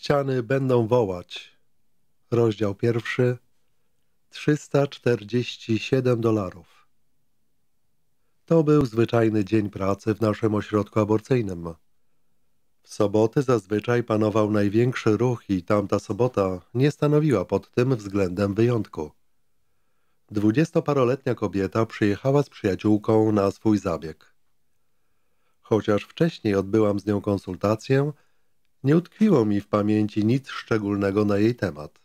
ściany będą wołać. Rozdział pierwszy. 347 dolarów. To był zwyczajny dzień pracy w naszym ośrodku aborcyjnym. W soboty zazwyczaj panował największy ruch i tamta sobota nie stanowiła pod tym względem wyjątku. Dwudziestoparoletnia kobieta przyjechała z przyjaciółką na swój zabieg. Chociaż wcześniej odbyłam z nią konsultację, nie utkwiło mi w pamięci nic szczególnego na jej temat.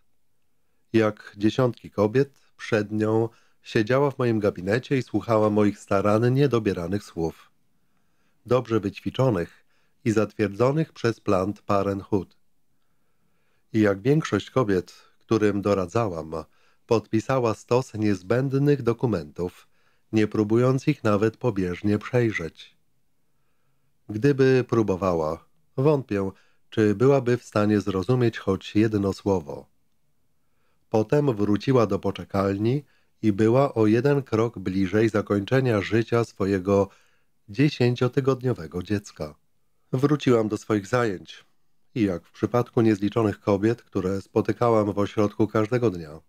Jak dziesiątki kobiet, przed nią siedziała w moim gabinecie i słuchała moich starannie dobieranych słów. Dobrze wyćwiczonych i zatwierdzonych przez plant Parenthood. I jak większość kobiet, którym doradzałam, podpisała stos niezbędnych dokumentów, nie próbując ich nawet pobieżnie przejrzeć. Gdyby próbowała, wątpię, czy byłaby w stanie zrozumieć choć jedno słowo. Potem wróciła do poczekalni i była o jeden krok bliżej zakończenia życia swojego dziesięciotygodniowego dziecka. Wróciłam do swoich zajęć i jak w przypadku niezliczonych kobiet, które spotykałam w ośrodku każdego dnia,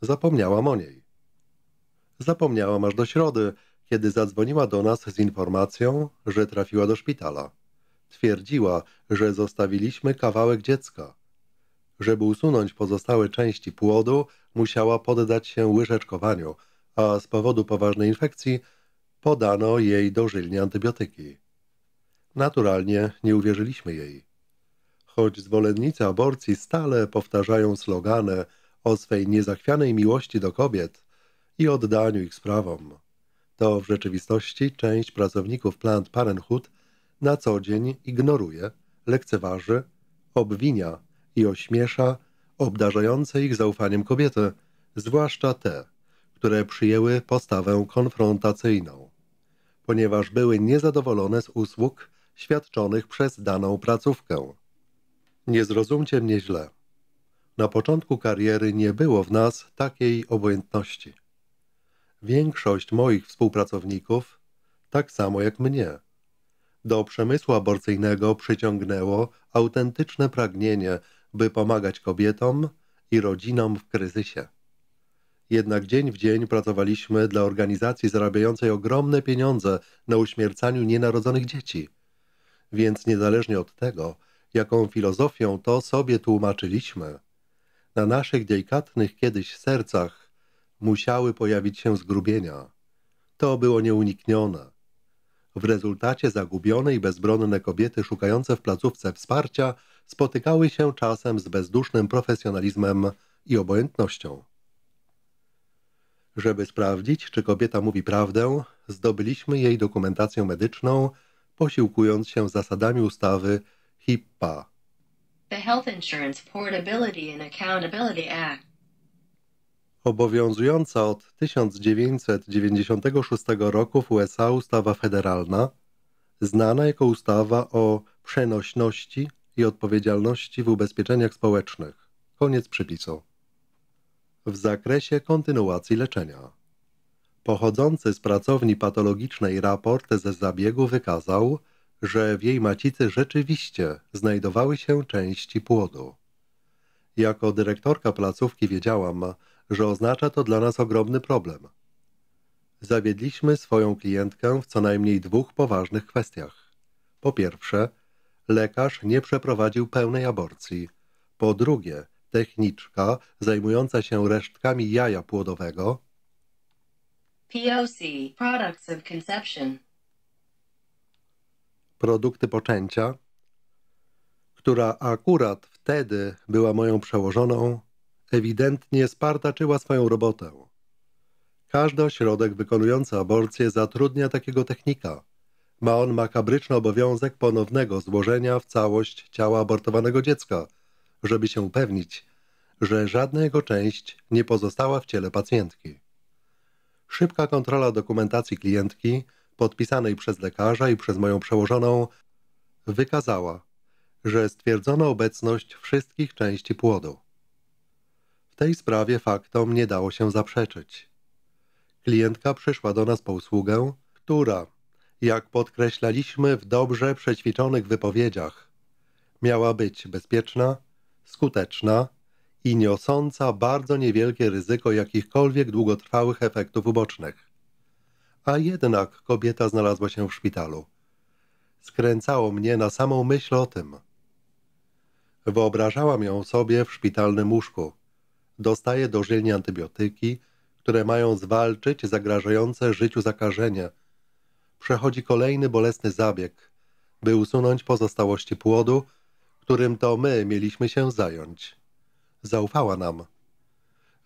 zapomniałam o niej. Zapomniałam aż do środy, kiedy zadzwoniła do nas z informacją, że trafiła do szpitala. Twierdziła, że zostawiliśmy kawałek dziecka. Żeby usunąć pozostałe części płodu, musiała poddać się łyżeczkowaniu, a z powodu poważnej infekcji podano jej dożylnie antybiotyki. Naturalnie nie uwierzyliśmy jej. Choć zwolennicy aborcji stale powtarzają slogany o swej niezachwianej miłości do kobiet i oddaniu ich sprawom, to w rzeczywistości część pracowników plant Parenthood na co dzień ignoruje, lekceważy, obwinia i ośmiesza obdarzające ich zaufaniem kobiety, zwłaszcza te, które przyjęły postawę konfrontacyjną, ponieważ były niezadowolone z usług świadczonych przez daną placówkę. Nie zrozumcie mnie źle. Na początku kariery nie było w nas takiej obojętności. Większość moich współpracowników, tak samo jak mnie, do przemysłu aborcyjnego przyciągnęło autentyczne pragnienie, by pomagać kobietom i rodzinom w kryzysie. Jednak dzień w dzień pracowaliśmy dla organizacji zarabiającej ogromne pieniądze na uśmiercaniu nienarodzonych dzieci. Więc niezależnie od tego, jaką filozofią to sobie tłumaczyliśmy, na naszych delikatnych kiedyś sercach musiały pojawić się zgrubienia. To było nieuniknione. W rezultacie zagubione i bezbronne kobiety szukające w placówce wsparcia spotykały się czasem z bezdusznym profesjonalizmem i obojętnością. Żeby sprawdzić, czy kobieta mówi prawdę, zdobyliśmy jej dokumentację medyczną, posiłkując się zasadami ustawy HIPAA. The Health Insurance Portability and Accountability Act. Obowiązująca od 1996 roku w USA ustawa federalna, znana jako ustawa o przenośności i odpowiedzialności w ubezpieczeniach społecznych. Koniec przypisu. W zakresie kontynuacji leczenia. Pochodzący z pracowni patologicznej raport ze zabiegu wykazał, że w jej macicy rzeczywiście znajdowały się części płodu. Jako dyrektorka placówki wiedziałam, że oznacza to dla nas ogromny problem. Zawiedliśmy swoją klientkę w co najmniej dwóch poważnych kwestiach. Po pierwsze, lekarz nie przeprowadził pełnej aborcji. Po drugie, techniczka zajmująca się resztkami jaja płodowego POC Products of Conception produkty poczęcia, która akurat wtedy była moją przełożoną, ewidentnie spartaczyła swoją robotę. Każdy ośrodek wykonujący aborcję zatrudnia takiego technika. Ma on makabryczny obowiązek ponownego złożenia w całość ciała abortowanego dziecka, żeby się upewnić, że żadna jego część nie pozostała w ciele pacjentki. Szybka kontrola dokumentacji klientki, podpisanej przez lekarza i przez moją przełożoną, wykazała, że stwierdzono obecność wszystkich części płodu. W tej sprawie faktom nie dało się zaprzeczyć. Klientka przyszła do nas po usługę, która, jak podkreślaliśmy w dobrze przećwiczonych wypowiedziach, miała być bezpieczna, skuteczna i niosąca bardzo niewielkie ryzyko jakichkolwiek długotrwałych efektów ubocznych. A jednak kobieta znalazła się w szpitalu. Skręcało mnie na samą myśl o tym. Wyobrażałam ją sobie w szpitalnym łóżku – dostaje dożylnie antybiotyki, które mają zwalczyć zagrażające życiu zakażenie. Przechodzi kolejny bolesny zabieg, by usunąć pozostałości płodu, którym to my mieliśmy się zająć. Zaufała nam.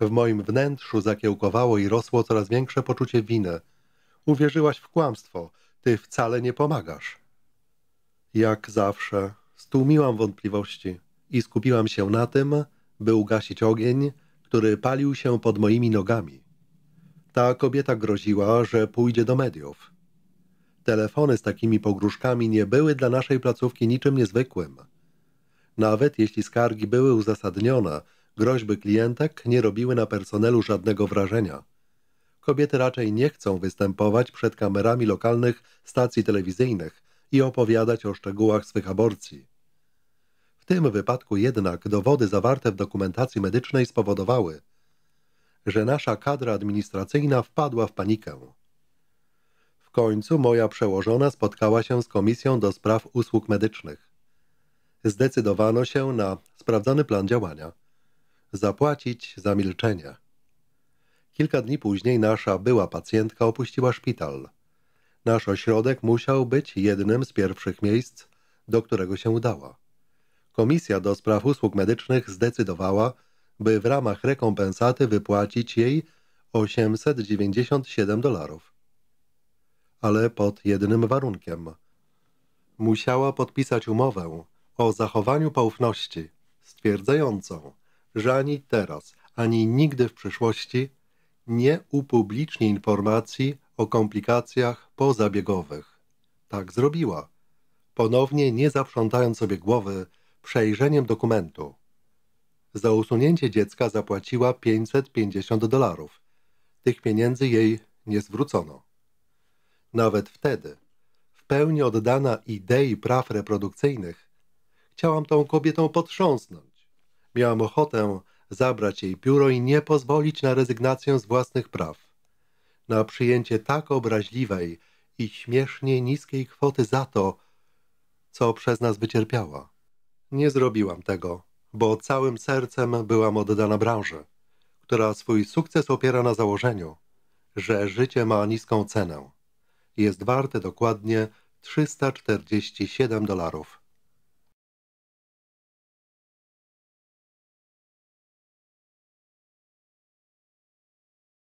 W moim wnętrzu zakiełkowało i rosło coraz większe poczucie winy. Uwierzyłaś w kłamstwo, ty wcale nie pomagasz. Jak zawsze, stłumiłam wątpliwości i skupiłam się na tym, by ugasić ogień, który palił się pod moimi nogami. Ta kobieta groziła, że pójdzie do mediów. Telefony z takimi pogróżkami nie były dla naszej placówki niczym niezwykłym. Nawet jeśli skargi były uzasadnione, groźby klientek nie robiły na personelu żadnego wrażenia. Kobiety raczej nie chcą występować przed kamerami lokalnych stacji telewizyjnych i opowiadać o szczegółach swych aborcji tym wypadku jednak dowody zawarte w dokumentacji medycznej spowodowały, że nasza kadra administracyjna wpadła w panikę. W końcu moja przełożona spotkała się z Komisją do Spraw Usług Medycznych. Zdecydowano się na sprawdzony plan działania. Zapłacić za milczenie. Kilka dni później nasza była pacjentka opuściła szpital. Nasz ośrodek musiał być jednym z pierwszych miejsc, do którego się udała. Komisja do Spraw Usług Medycznych zdecydowała, by w ramach rekompensaty wypłacić jej 897 dolarów. Ale pod jednym warunkiem. Musiała podpisać umowę o zachowaniu poufności, stwierdzającą, że ani teraz, ani nigdy w przyszłości nie upubliczni informacji o komplikacjach pozabiegowych. Tak zrobiła, ponownie nie zaprzątając sobie głowy przejrzeniem dokumentu. Za usunięcie dziecka zapłaciła 550 dolarów. Tych pieniędzy jej nie zwrócono. Nawet wtedy, w pełni oddana idei praw reprodukcyjnych, chciałam tą kobietą potrząsnąć. Miałam ochotę zabrać jej pióro i nie pozwolić na rezygnację z własnych praw. Na przyjęcie tak obraźliwej i śmiesznie niskiej kwoty za to, co przez nas wycierpiała. Nie zrobiłam tego, bo całym sercem byłam oddana branży, która swój sukces opiera na założeniu, że życie ma niską cenę. Jest warte dokładnie 347 dolarów.